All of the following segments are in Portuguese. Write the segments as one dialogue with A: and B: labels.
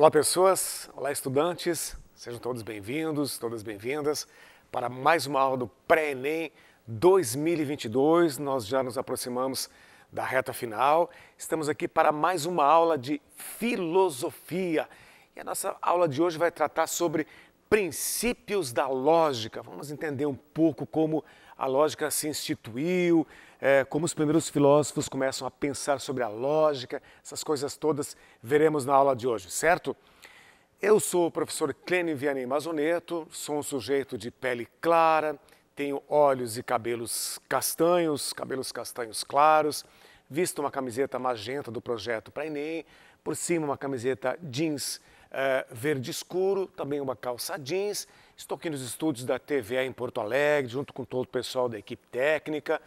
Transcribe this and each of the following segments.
A: Olá, pessoas. Olá, estudantes. Sejam todos bem-vindos, todas bem-vindas para mais uma aula do Pré-ENEM 2022. Nós já nos aproximamos da reta final. Estamos aqui para mais uma aula de filosofia. E a nossa aula de hoje vai tratar sobre princípios da lógica. Vamos entender um pouco como a lógica se instituiu, é, como os primeiros filósofos começam a pensar sobre a lógica, essas coisas todas veremos na aula de hoje, certo? Eu sou o professor Clênio Vianney Mazoneto, sou um sujeito de pele clara, tenho olhos e cabelos castanhos, cabelos castanhos claros, visto uma camiseta magenta do projeto para Enem, por cima uma camiseta jeans é, verde escuro, também uma calça jeans. Estou aqui nos estúdios da TVA em Porto Alegre, junto com todo o pessoal da equipe técnica.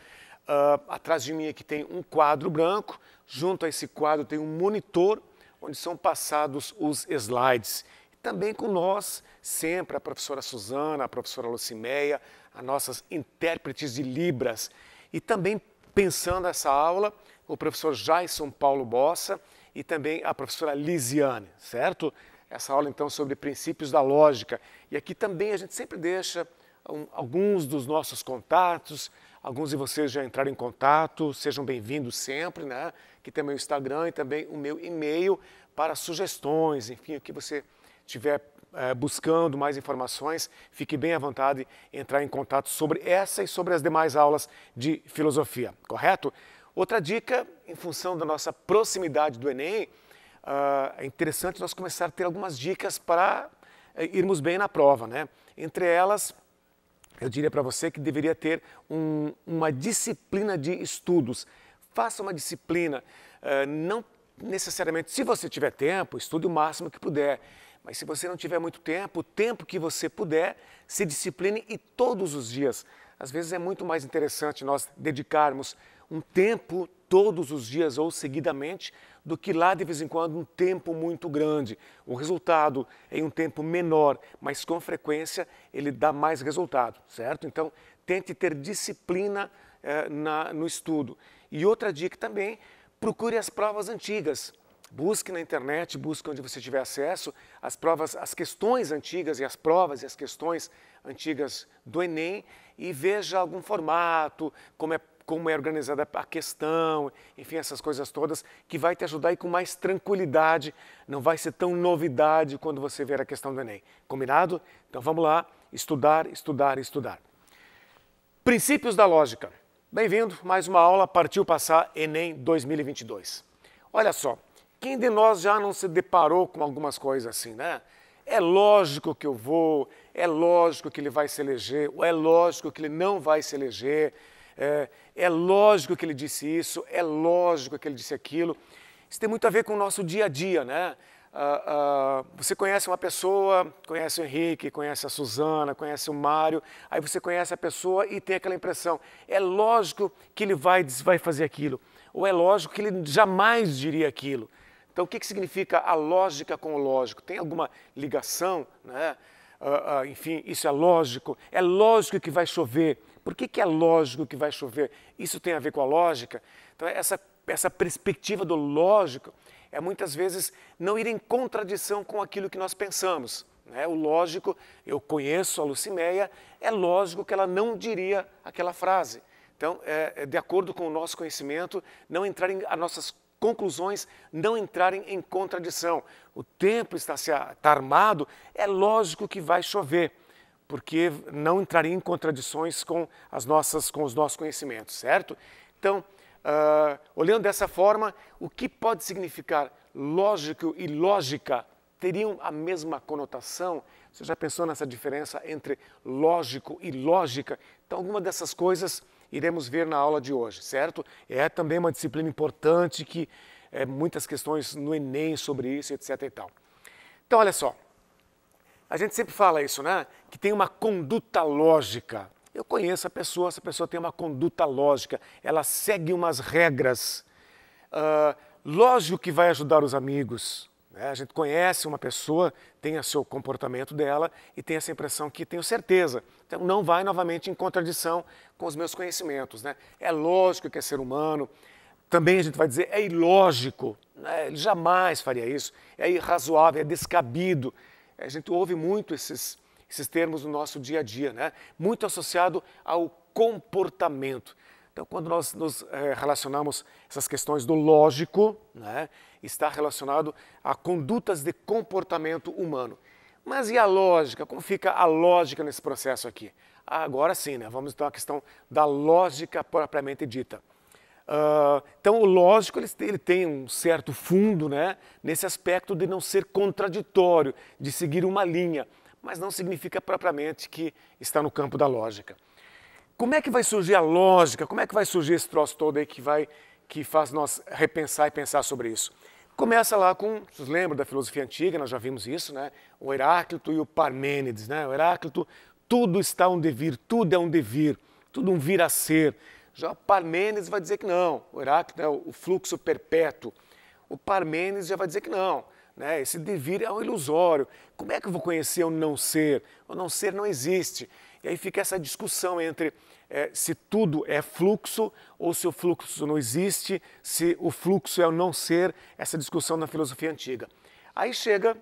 A: Uh, atrás de mim aqui tem um quadro branco, junto a esse quadro tem um monitor onde são passados os slides. E também com nós, sempre a professora Suzana, a professora Lucimeia, as nossas intérpretes de Libras. E também pensando essa aula, o professor Jason Paulo Bossa e também a professora Lisiane, certo? Essa aula então sobre princípios da lógica. E aqui também a gente sempre deixa um, alguns dos nossos contatos, Alguns de vocês já entraram em contato, sejam bem-vindos sempre, né? Que tem meu Instagram e também o meu e-mail para sugestões, enfim, o que você tiver é, buscando mais informações, fique bem à vontade entrar em contato sobre essa e sobre as demais aulas de filosofia, correto? Outra dica, em função da nossa proximidade do Enem, uh, é interessante nós começar a ter algumas dicas para eh, irmos bem na prova, né? Entre elas, eu diria para você que deveria ter um, uma disciplina de estudos. Faça uma disciplina, uh, não necessariamente, se você tiver tempo, estude o máximo que puder. Mas se você não tiver muito tempo, o tempo que você puder, se discipline e todos os dias. Às vezes é muito mais interessante nós dedicarmos um tempo todos os dias ou seguidamente, do que lá de vez em quando um tempo muito grande. O resultado é em um tempo menor, mas com frequência ele dá mais resultado, certo? Então tente ter disciplina eh, na, no estudo. E outra dica também, procure as provas antigas. Busque na internet, busque onde você tiver acesso as provas, as questões antigas e as provas e as questões antigas do Enem e veja algum formato, como é como é organizada a questão, enfim, essas coisas todas, que vai te ajudar e com mais tranquilidade, não vai ser tão novidade quando você ver a questão do Enem. Combinado? Então vamos lá, estudar, estudar, estudar. Princípios da lógica. Bem-vindo, mais uma aula, partiu passar Enem 2022. Olha só, quem de nós já não se deparou com algumas coisas assim, né? É lógico que eu vou, é lógico que ele vai se eleger, ou é lógico que ele não vai se eleger é, é lógico que ele disse isso, é lógico que ele disse aquilo. Isso tem muito a ver com o nosso dia a dia, né? Uh, uh, você conhece uma pessoa, conhece o Henrique, conhece a Suzana, conhece o Mário, aí você conhece a pessoa e tem aquela impressão. É lógico que ele vai, vai fazer aquilo, ou é lógico que ele jamais diria aquilo. Então, o que, que significa a lógica com o lógico? Tem alguma ligação? Né? Uh, enfim, isso é lógico? É lógico que vai chover. Por que, que é lógico que vai chover? Isso tem a ver com a lógica? Então, essa, essa perspectiva do lógico é muitas vezes não ir em contradição com aquilo que nós pensamos. Né? O lógico, eu conheço a Lucimeia, é lógico que ela não diria aquela frase. Então, é, é, de acordo com o nosso conhecimento, não entrar em as nossas conclusões não entrarem em contradição. O tempo está, se, está armado, é lógico que vai chover porque não entraria em contradições com, as nossas, com os nossos conhecimentos, certo? Então, uh, olhando dessa forma, o que pode significar lógico e lógica teriam a mesma conotação? Você já pensou nessa diferença entre lógico e lógica? Então, alguma dessas coisas iremos ver na aula de hoje, certo? É também uma disciplina importante que é, muitas questões no Enem sobre isso, etc. E tal. Então, olha só, a gente sempre fala isso, né? que tem uma conduta lógica. Eu conheço a pessoa, essa pessoa tem uma conduta lógica, ela segue umas regras. Uh, lógico que vai ajudar os amigos. Né? A gente conhece uma pessoa, tem o seu comportamento dela e tem essa impressão que tenho certeza. Então não vai novamente em contradição com os meus conhecimentos. Né? É lógico que é ser humano. Também a gente vai dizer, é ilógico, né? ele jamais faria isso, é irrazoável, é descabido. A gente ouve muito esses, esses termos no nosso dia a dia, né? muito associado ao comportamento. Então, quando nós nos eh, relacionamos essas questões do lógico, né, está relacionado a condutas de comportamento humano. Mas e a lógica? Como fica a lógica nesse processo aqui? Agora sim, né? vamos então à questão da lógica propriamente dita. Uh, então, o lógico ele, ele, tem um certo fundo né, nesse aspecto de não ser contraditório, de seguir uma linha mas não significa propriamente que está no campo da lógica. Como é que vai surgir a lógica? Como é que vai surgir esse troço todo aí que vai que faz nós repensar e pensar sobre isso? Começa lá com, vocês lembram da filosofia antiga, nós já vimos isso, né? O Heráclito e o Parmênides, né? O Heráclito, tudo está um devir, tudo é um devir, tudo um vir a ser. Já Parmênides vai dizer que não, o Heráclito é o fluxo perpétuo. O Parmênides já vai dizer que não, né? Esse devir é um ilusório. Como é que eu vou conhecer o não ser? O não ser não existe. E aí fica essa discussão entre é, se tudo é fluxo ou se o fluxo não existe, se o fluxo é o não ser, essa discussão na filosofia antiga. Aí chega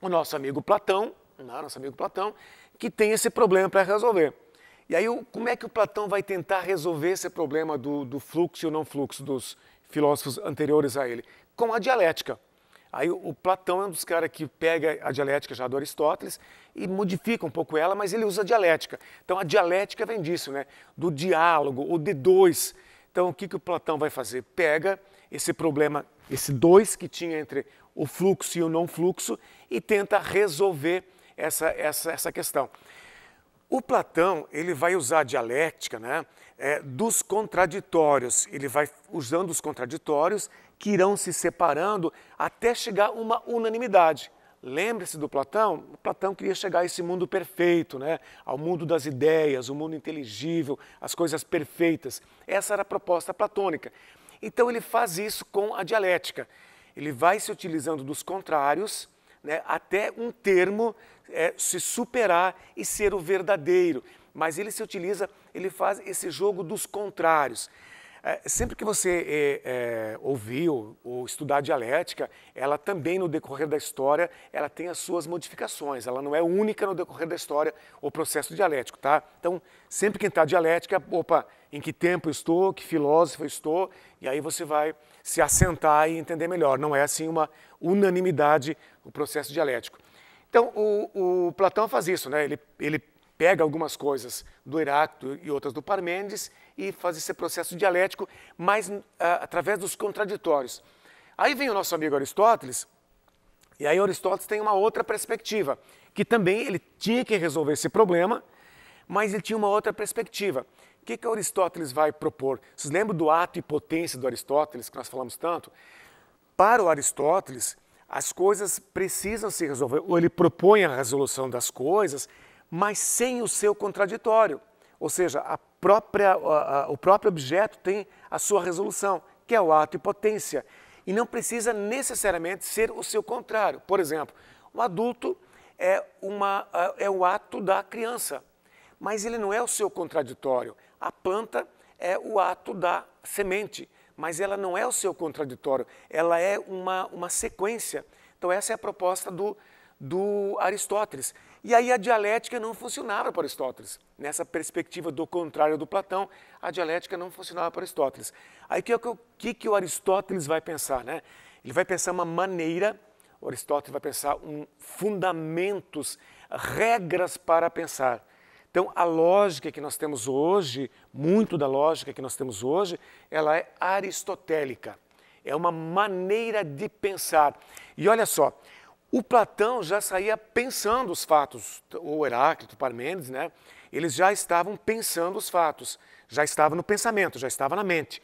A: o nosso amigo Platão, né, nosso amigo Platão, que tem esse problema para resolver. E aí, como é que o Platão vai tentar resolver esse problema do, do fluxo e o não fluxo dos filósofos anteriores a ele? Com a dialética. Aí o Platão é um dos caras que pega a dialética já do Aristóteles e modifica um pouco ela, mas ele usa a dialética. Então a dialética vem disso, né? Do diálogo, o de dois. Então o que, que o Platão vai fazer? Pega esse problema, esse dois que tinha entre o fluxo e o não fluxo e tenta resolver essa, essa, essa questão. O Platão ele vai usar a dialética né, é, dos contraditórios, ele vai usando os contraditórios que irão se separando até chegar a uma unanimidade. Lembre-se do Platão? O Platão queria chegar a esse mundo perfeito, né? ao mundo das ideias, o mundo inteligível, as coisas perfeitas. Essa era a proposta platônica. Então ele faz isso com a dialética. Ele vai se utilizando dos contrários né, até um termo é, se superar e ser o verdadeiro. Mas ele se utiliza, ele faz esse jogo dos contrários. É, sempre que você é, é, ouviu ou estudar dialética, ela também no decorrer da história, ela tem as suas modificações. Ela não é única no decorrer da história o processo dialético, tá? Então, sempre que entrar dialética, opa, em que tempo eu estou, que filósofo eu estou, e aí você vai se assentar e entender melhor. Não é assim uma unanimidade o processo dialético. Então, o, o Platão faz isso, né? Ele, ele pega algumas coisas do Heráclito e outras do Parmênides e faz esse processo dialético, mas uh, através dos contraditórios. Aí vem o nosso amigo Aristóteles, e aí Aristóteles tem uma outra perspectiva, que também ele tinha que resolver esse problema, mas ele tinha uma outra perspectiva. O que, que Aristóteles vai propor? Vocês lembram do ato e potência do Aristóteles, que nós falamos tanto? Para o Aristóteles, as coisas precisam se resolver, ou ele propõe a resolução das coisas, mas sem o seu contraditório. Ou seja, própria, a, a, o próprio objeto tem a sua resolução, que é o ato e potência. E não precisa necessariamente ser o seu contrário. Por exemplo, o adulto é, uma, é, é o ato da criança, mas ele não é o seu contraditório. A planta é o ato da semente, mas ela não é o seu contraditório, ela é uma, uma sequência. Então, essa é a proposta do, do Aristóteles. E aí a dialética não funcionava para Aristóteles. Nessa perspectiva do contrário do Platão, a dialética não funcionava para Aristóteles. Aí o que, é que, que o Aristóteles vai pensar? Né? Ele vai pensar uma maneira, Aristóteles vai pensar um fundamentos, regras para pensar. Então, a lógica que nós temos hoje, muito da lógica que nós temos hoje, ela é aristotélica. É uma maneira de pensar. E olha só, o Platão já saía pensando os fatos, ou Heráclito, Parmênides, né? Eles já estavam pensando os fatos, já estava no pensamento, já estava na mente.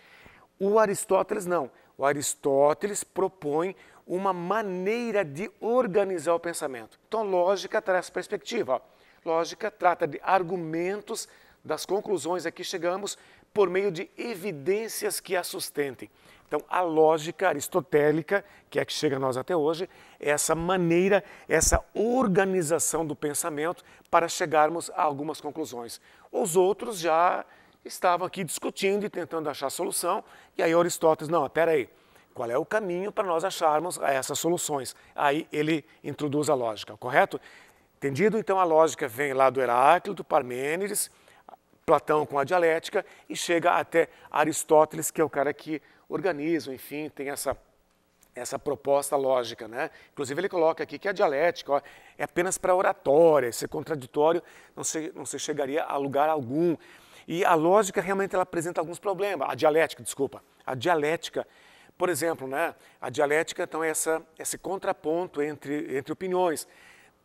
A: O Aristóteles não. O Aristóteles propõe uma maneira de organizar o pensamento. Então, lógica traz perspectiva. Lógica trata de argumentos das conclusões a que chegamos por meio de evidências que a sustentem. Então, a lógica aristotélica, que é que chega a nós até hoje, é essa maneira, essa organização do pensamento para chegarmos a algumas conclusões. Os outros já estavam aqui discutindo e tentando achar solução, e aí Aristóteles, não, espera aí, qual é o caminho para nós acharmos essas soluções? Aí ele introduz a lógica, correto? Entendido? Então a lógica vem lá do Heráclito, Parmênides, Platão com a dialética e chega até Aristóteles, que é o cara que organismo, enfim, tem essa, essa proposta lógica. Né? Inclusive, ele coloca aqui que a dialética ó, é apenas para oratória, ser contraditório não se, não se chegaria a lugar algum. E a lógica realmente ela apresenta alguns problemas. A dialética, desculpa. A dialética, por exemplo, né? a dialética então, é essa, esse contraponto entre, entre opiniões.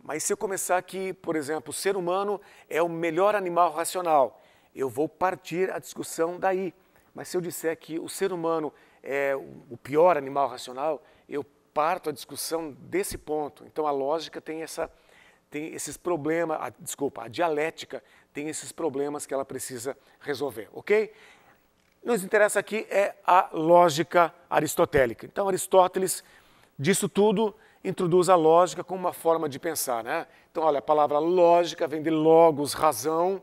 A: Mas se eu começar aqui, por exemplo, o ser humano é o melhor animal racional, eu vou partir a discussão daí. Mas se eu disser que o ser humano é o pior animal racional, eu parto a discussão desse ponto. Então a lógica tem essa tem esses problemas, a, desculpa, a dialética tem esses problemas que ela precisa resolver, OK? Nos interessa aqui é a lógica aristotélica. Então Aristóteles disso tudo introduz a lógica como uma forma de pensar, né? Então olha, a palavra lógica vem de logos, razão,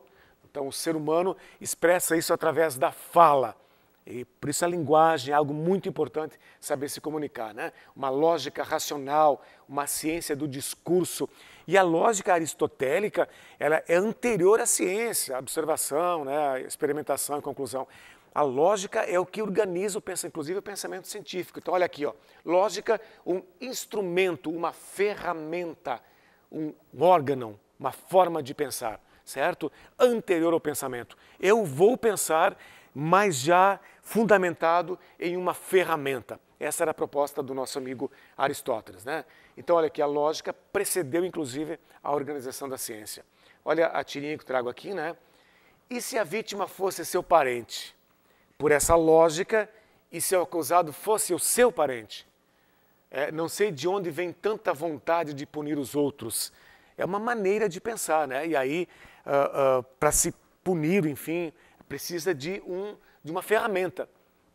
A: então, o ser humano expressa isso através da fala. E por isso a linguagem é algo muito importante saber se comunicar, né? Uma lógica racional, uma ciência do discurso. E a lógica aristotélica, ela é anterior à ciência, à observação, né, experimentação e conclusão. A lógica é o que organiza o pensamento, inclusive o pensamento científico. Então olha aqui, ó, lógica, um instrumento, uma ferramenta, um órgão, uma forma de pensar certo? Anterior ao pensamento. Eu vou pensar, mas já fundamentado em uma ferramenta. Essa era a proposta do nosso amigo Aristóteles, né? Então, olha que a lógica precedeu, inclusive, a organização da ciência. Olha a tirinha que eu trago aqui, né? E se a vítima fosse seu parente? Por essa lógica, e se o acusado fosse o seu parente? É, não sei de onde vem tanta vontade de punir os outros. É uma maneira de pensar, né? E aí uh, ah, ah, para se punir, enfim, precisa de, um, de uma ferramenta,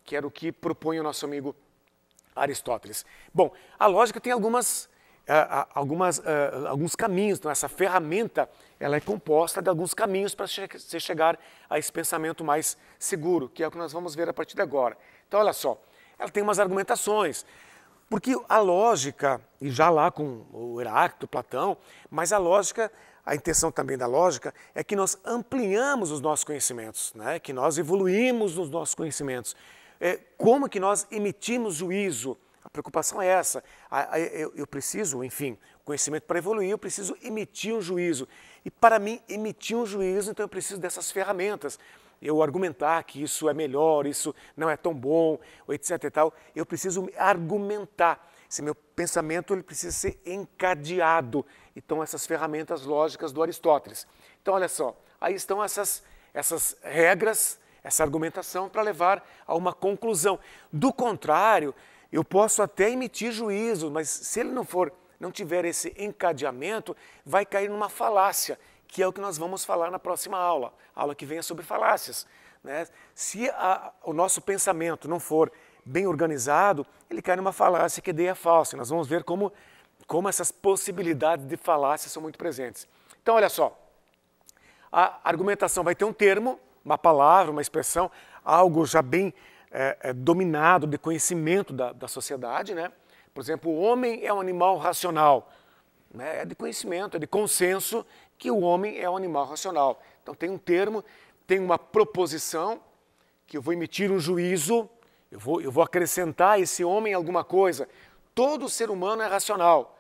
A: que era o que propõe o nosso amigo Aristóteles. Bom, a lógica tem algumas, uh, algumas alguns caminhos, então essa ferramenta ela é composta de alguns caminhos para você chegar a esse pensamento mais seguro, que é o que nós vamos ver a partir de agora. Então, olha só, ela tem umas argumentações. Porque a lógica, e já lá com o Heráclito, Platão, mas a lógica a intenção também da lógica é que nós ampliamos os nossos conhecimentos, né? que nós evoluímos os nossos conhecimentos. É, como que nós emitimos juízo? A preocupação é essa. A, a, eu, eu, preciso, enfim, conhecimento para evoluir, eu preciso emitir um juízo. E para mim, emitir um juízo, então eu preciso dessas ferramentas. Eu argumentar que isso é melhor, isso não é tão bom, etc. E tal. Eu preciso argumentar. Esse meu pensamento ele precisa ser encadeado. Então, essas ferramentas lógicas do Aristóteles. Então, olha só, aí estão essas, essas regras, essa argumentação para levar a uma conclusão. Do contrário, eu posso até emitir juízo, mas se ele não for, não tiver esse encadeamento, vai cair numa falácia, que é o que nós vamos falar na próxima aula. A aula que vem é sobre falácias. Né? Se a, o nosso pensamento não for bem organizado, ele cai numa falácia que é ideia falsa. Nós vamos ver como, como essas possibilidades de falácia são muito presentes. Então, olha só. A argumentação vai ter um termo, uma palavra, uma expressão, algo já bem é, é, dominado de conhecimento da, da sociedade. Né? Por exemplo, o homem é um animal racional. Né? É de conhecimento, é de consenso que o homem é um animal racional. Então, tem um termo, tem uma proposição que eu vou emitir um juízo eu vou, eu vou acrescentar a esse homem alguma coisa. Todo ser humano é racional.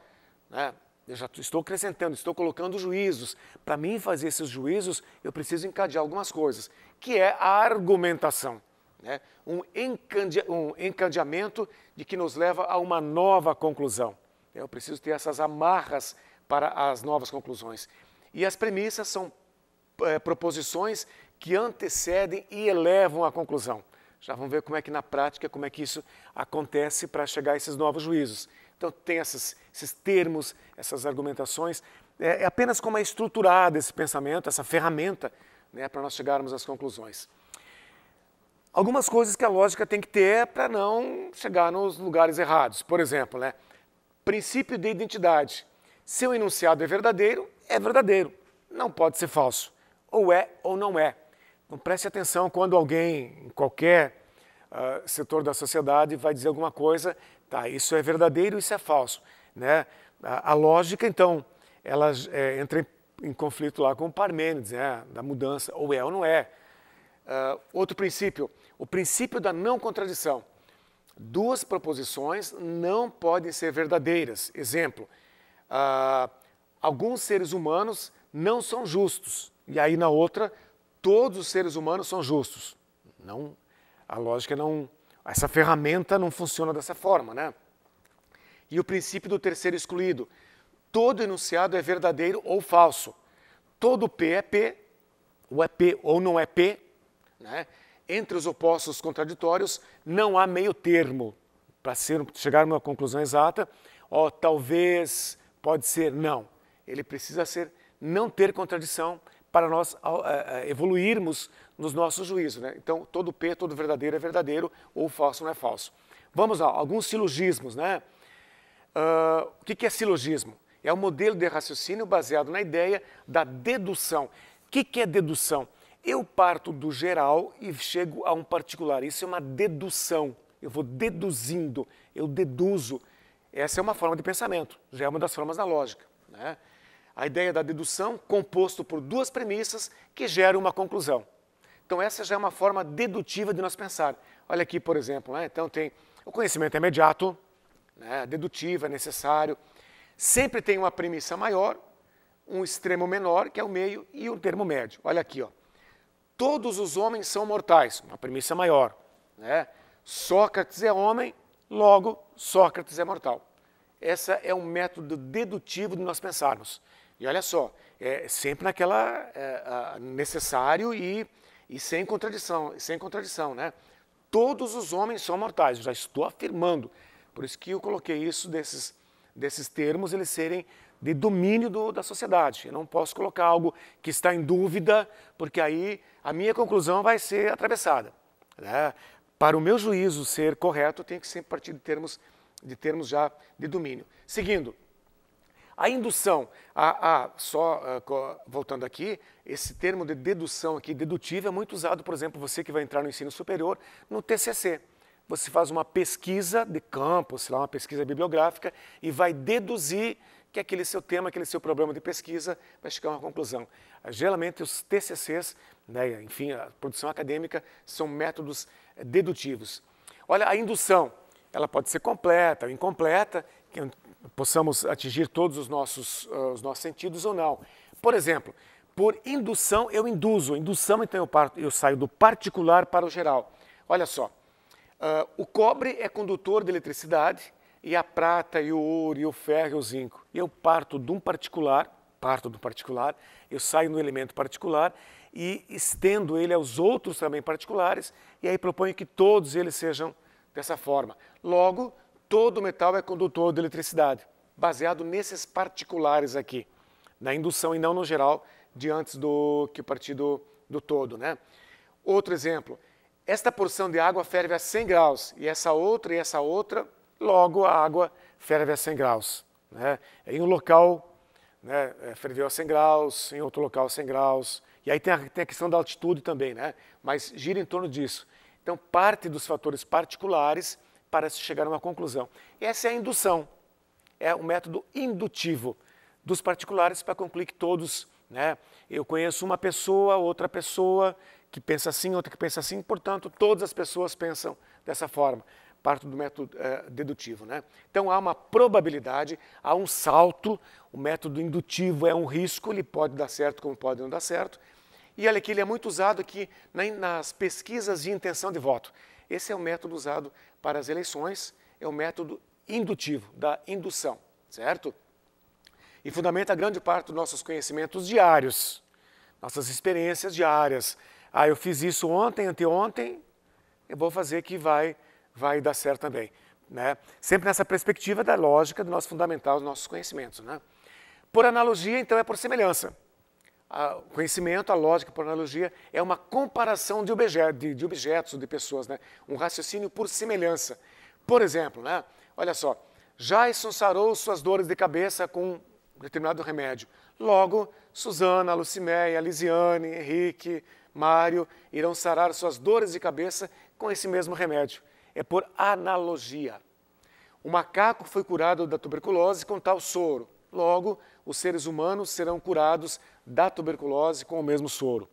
A: Né? Eu já estou acrescentando, estou colocando juízos. Para mim fazer esses juízos, eu preciso encadear algumas coisas, que é a argumentação. Né? Um, encandia, um encadeamento de que nos leva a uma nova conclusão. Eu preciso ter essas amarras para as novas conclusões. E as premissas são é, proposições que antecedem e elevam a conclusão. Já vamos ver como é que na prática, como é que isso acontece para chegar a esses novos juízos. Então tem essas, esses termos, essas argumentações. É, é, apenas como é estruturado esse pensamento, essa ferramenta, né, para nós chegarmos às conclusões. Algumas coisas que a lógica tem que ter é para não chegar nos lugares errados. Por exemplo, né, princípio de identidade. Se o enunciado é verdadeiro, é verdadeiro. Não pode ser falso. Ou é ou não é. Então preste atenção quando alguém, em qualquer uh, setor da sociedade, vai dizer alguma coisa, tá, isso é verdadeiro, isso é falso. Né? A, a lógica, então, ela é, entra em, em, conflito lá com o Parmênides, né, da mudança, ou é ou não é. Uh, outro princípio, o princípio da não contradição. Duas proposições não podem ser verdadeiras. Exemplo, uh, alguns seres humanos não são justos. E aí na outra, todos os seres humanos são justos. Não, a lógica não, essa ferramenta não funciona dessa forma, né? E o princípio do terceiro excluído, todo enunciado é verdadeiro ou falso. Todo P é P, ou é P ou não é P, né? Entre os opostos contraditórios não há meio termo para chegar numa conclusão exata. Ó, oh, talvez, pode ser, não. Ele precisa ser não ter contradição para nós é, é, evoluirmos nos nossos juízos. Né? Então, todo P, todo verdadeiro é verdadeiro, ou falso não é falso. Vamos lá, alguns silogismos. Né? Uh, o que é silogismo? É um modelo de raciocínio baseado na ideia da dedução. O que é dedução? Eu parto do geral e chego a um particular. Isso é uma dedução. Eu vou deduzindo, eu deduzo. Essa é uma forma de pensamento, já é uma das formas da lógica. Né? a ideia da dedução composto por duas premissas que geram uma conclusão. Então, essa já é uma forma dedutiva de nós pensar. Olha aqui, por exemplo, né? então tem o conhecimento é imediato, né? É dedutivo, é necessário. Sempre tem uma premissa maior, um extremo menor, que é o meio, e um termo médio. Olha aqui, ó. todos os homens são mortais, uma premissa maior. Né? Sócrates é homem, logo Sócrates é mortal. Essa é um método dedutivo de nós pensarmos. E olha só, é sempre naquela é, necessário e, e sem contradição, sem contradição, né? Todos os homens são mortais, já estou afirmando. Por isso que eu coloquei isso desses, desses termos eles serem de domínio do, da sociedade. Eu não posso colocar algo que está em dúvida, porque aí a minha conclusão vai ser atravessada. Né? Para o meu juízo ser correto, eu tenho que sempre partir de termos, de termos já de domínio. Seguindo, a indução, a, a, só a, eh, voltando aqui, esse termo de dedução aqui, dedutivo é muito usado, por exemplo, você que vai entrar no ensino superior, no TCC. Você faz uma pesquisa de campo, sei lá, uma pesquisa bibliográfica, e vai deduzir que aquele seu tema, aquele seu problema de pesquisa vai chegar a uma conclusão. Ah, geralmente, os TCCs, né, enfim, a produção acadêmica, são métodos eh, dedutivos. Olha, a indução, ela pode ser completa ou incompleta, é possamos atingir todos os nossos, uh, os nossos sentidos ou não. Por exemplo, por indução eu induzo, indução então eu, parto, eu saio do particular para o geral. Olha só, uh, o cobre é condutor de eletricidade e a prata e o ouro e o ferro e o zinco. Eu parto de um particular, parto do particular, eu saio no elemento particular e estendo ele aos outros também particulares e aí proponho que todos eles sejam dessa forma. Logo, todo metal é condutor de eletricidade, baseado nesses particulares aqui, na indução e não no geral, de antes do que partir do do todo. Né? Outro exemplo, esta porção de água ferve a 100 graus, e essa outra e essa outra, logo a água ferve a 100 graus. Né? Em um local né, é, ferveu a 100 graus, em outro local 100 graus, e aí tem a, tem a questão da altitude também, né? mas gira em torno disso. Então, parte dos fatores particulares para se chegar a uma conclusão. essa é a indução, é o um método indutivo dos particulares para concluir que todos, né, eu conheço uma pessoa, outra pessoa que pensa assim, outra que pensa assim, portanto, todas as pessoas pensam dessa forma. Parte do método é, dedutivo. Né? Então há uma probabilidade, há um salto, o método indutivo é um risco, ele pode dar certo como pode não dar certo. E olha que ele é muito usado aqui nas pesquisas de intenção de voto. Esse é o método usado para as eleições é o método indutivo, da indução, certo? E fundamenta grande parte dos nossos conhecimentos diários, nossas experiências diárias. Ah, eu fiz isso ontem, anteontem, eu vou fazer que vai, vai dar certo também. Né? Sempre nessa perspectiva da lógica do nosso fundamental, dos nossos conhecimentos. Né? Por analogia, então, é por semelhança o conhecimento, a lógica por analogia, é uma comparação de, objetos, de, de objetos ou de pessoas, né? um raciocínio por semelhança. Por exemplo, né? olha só, Jason sarou suas dores de cabeça com um determinado remédio. Logo, Suzana, Lucimeia, Lisiane, Henrique, Mário irão sarar suas dores de cabeça com esse mesmo remédio. É por analogia. O macaco foi curado da tuberculose com tal soro. Logo, os seres humanos serão curados da tuberculose com o mesmo soro.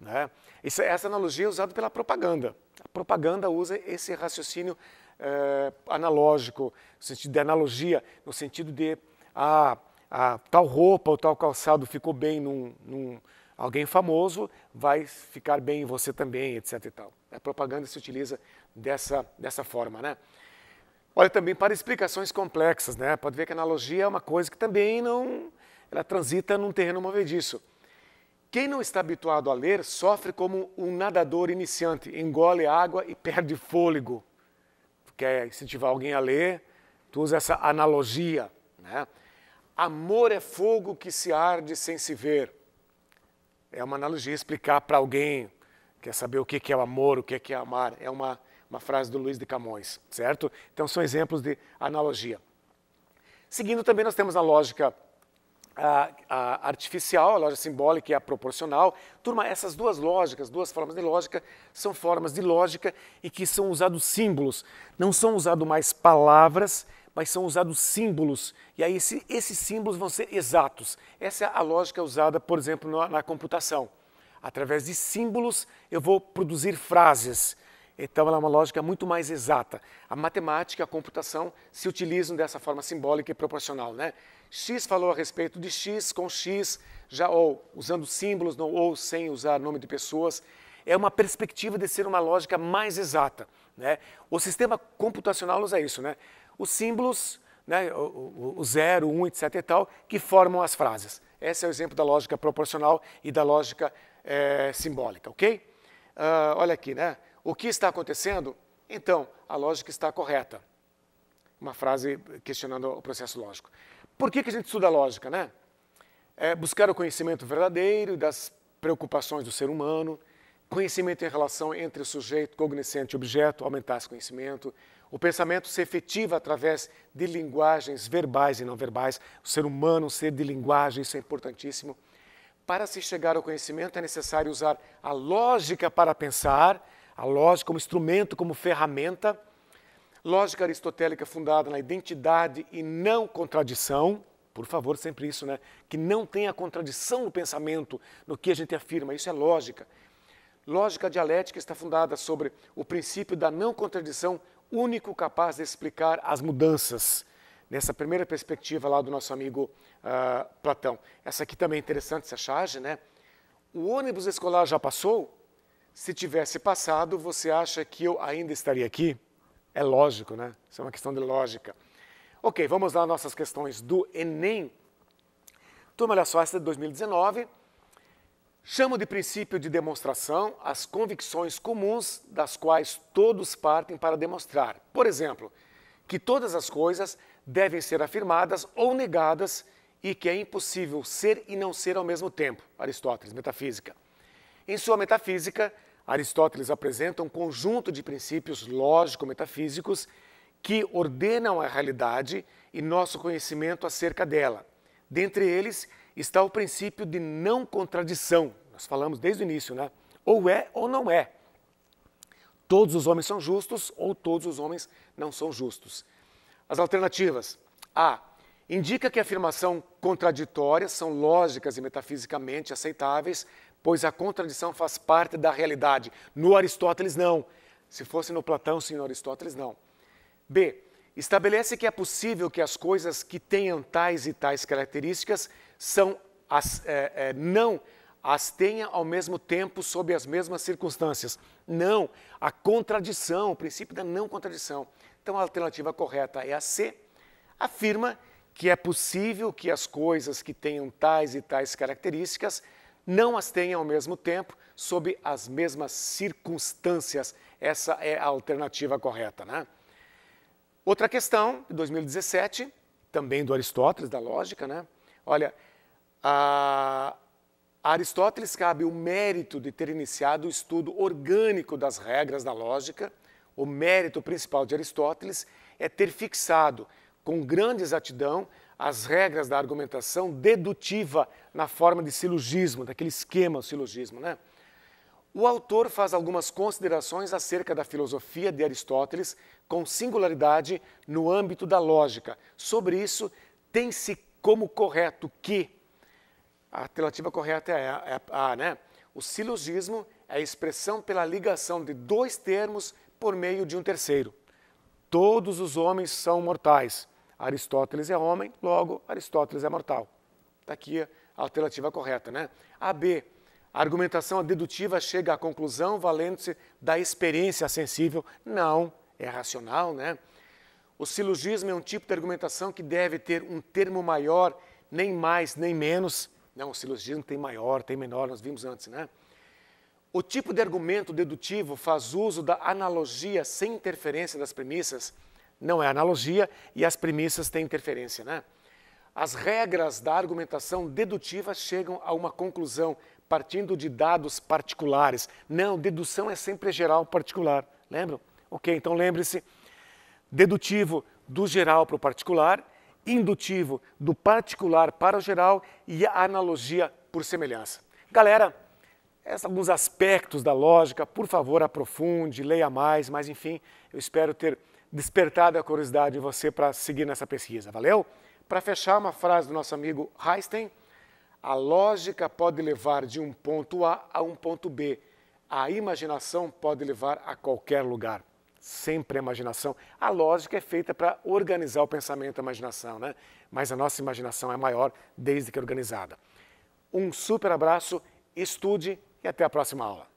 A: Né? Isso, é, essa analogia é usada pela propaganda. A propaganda usa esse raciocínio eh, analógico, no sentido de analogia, no sentido de ah, a tal roupa ou tal calçado ficou bem num, num alguém famoso, vai ficar bem em você também, etc. E tal. A propaganda se utiliza dessa, dessa forma. Né? Olha também para explicações complexas, né? Pode ver que analogia é uma coisa que também não ela transita num terreno movediço. Quem não está habituado a ler sofre como um nadador iniciante, engole água e perde fôlego. Quer incentivar é, alguém a ler? Tu usa essa analogia. Né? Amor é fogo que se arde sem se ver. É uma analogia explicar para alguém quer saber o que é o amor, o que é amar. É uma, uma frase do Luiz de Camões, certo? Então são exemplos de analogia. Seguindo também nós temos a lógica a, a, artificial, a loja simbólica e a proporcional. Turma, essas duas lógicas, duas formas de lógica, são formas de lógica e que são usados símbolos. Não são usados mais palavras, mas são usados símbolos. E aí esse, esses símbolos vão ser exatos. Essa é a lógica usada, por exemplo, na, na computação. Através de símbolos eu vou produzir frases. Então, ela é uma lógica muito mais exata. A matemática e a computação se utilizam dessa forma simbólica e proporcional, né? X falou a respeito de X com X, já ou usando símbolos não, ou sem usar nome de pessoas. É uma perspectiva de ser uma lógica mais exata. Né? O sistema computacional usa isso. Né? Os símbolos, né, o, o, zero, um, etc. e tal, que formam as frases. Esse é o exemplo da lógica proporcional e da lógica é, simbólica, ok? Uh, olha aqui, né? O que está acontecendo? Então, a lógica está correta. Uma frase questionando o processo lógico. Por que, que a gente estuda lógica, né? É buscar o conhecimento verdadeiro das preocupações do ser humano, conhecimento em relação entre o sujeito, cognoscente e objeto, aumentar esse conhecimento, o pensamento se efetiva através de linguagens verbais e não verbais, o ser humano ser de linguagem, isso é importantíssimo. Para se chegar ao conhecimento é necessário usar a lógica para pensar, a lógica como instrumento, como ferramenta, lógica aristotélica fundada na identidade e não contradição, por favor, sempre isso, né? Que não tenha contradição no pensamento, no que a gente afirma, isso é lógica. Lógica dialética está fundada sobre o princípio da não contradição, único capaz de explicar as mudanças, nessa primeira perspectiva lá do nosso amigo uh, Platão. Essa aqui também é interessante, essa charge, né? O ônibus escolar já passou? Se tivesse passado, você acha que eu ainda estaria aqui? É lógico, né? Isso é uma questão de lógica. Ok, vamos lá às nossas questões do Enem. Turma, olha só, essa é de 2019. Chamo de princípio de demonstração as convicções comuns das quais todos partem para demonstrar. Por exemplo, que todas as coisas devem ser afirmadas ou negadas e que é impossível ser e não ser ao mesmo tempo. Aristóteles, Metafísica. Em sua Metafísica, Aristóteles apresenta um conjunto de princípios lógico-metafísicos que ordenam a realidade e nosso conhecimento acerca dela. Dentre eles está o princípio de não contradição. Nós falamos desde o início, né? Ou é ou não é. Todos os homens são justos ou todos os homens não são justos. As alternativas. A. Indica que afirmações afirmação contraditória são lógicas e metafisicamente aceitáveis, pois a contradição faz parte da realidade. No Aristóteles, não. Se fosse no Platão, sim, no Aristóteles, não. B. Estabelece que é possível que as coisas que tenham tais e tais características são as, é, é, não as tenha ao mesmo tempo sob as mesmas circunstâncias. Não, a contradição, o princípio da não contradição. Então a alternativa correta é a C. Afirma que é possível que as coisas que tenham tais e tais características não as tenha ao mesmo tempo, sob as mesmas circunstâncias. Essa é a alternativa correta, né? Outra questão, de 2017, também do Aristóteles, da lógica, né? Olha, a, a Aristóteles cabe o mérito de ter iniciado o estudo orgânico das regras da lógica. O mérito principal de Aristóteles é ter fixado com grande exatidão as regras da argumentação dedutiva na forma de silogismo, daquele esquema o silogismo, né? O autor faz algumas considerações acerca da filosofia de Aristóteles com singularidade no âmbito da lógica. Sobre isso, tem-se como correto que a relativa correta é a, é a, né? O silogismo é a expressão pela ligação de dois termos por meio de um terceiro. Todos os homens são mortais. Aristóteles é homem, logo Aristóteles é mortal. Está aqui a alternativa correta, né? A B. A argumentação dedutiva chega à conclusão valendo-se da experiência sensível. Não, é racional, né? O silogismo é um tipo de argumentação que deve ter um termo maior, nem mais, nem menos. Não, o silogismo tem maior, tem menor, nós vimos antes, né? O tipo de argumento dedutivo faz uso da analogia sem interferência das premissas não é analogia e as premissas têm interferência, né? As regras da argumentação dedutiva chegam a uma conclusão partindo de dados particulares. Não, dedução é sempre geral particular, lembram? Ok, então lembre-se, dedutivo do geral para o particular, indutivo do particular para o geral e a analogia por semelhança. Galera, esses alguns aspectos da lógica, por favor, aprofunde, leia mais, mas enfim, eu espero ter despertado a curiosidade de você para seguir nessa pesquisa, valeu? Para fechar, uma frase do nosso amigo Einstein: a lógica pode levar de um ponto A a um ponto B, a imaginação pode levar a qualquer lugar. Sempre a imaginação. A lógica é feita para organizar o pensamento e a imaginação, né? Mas a nossa imaginação é maior desde que é organizada. Um super abraço, estude e até a próxima aula.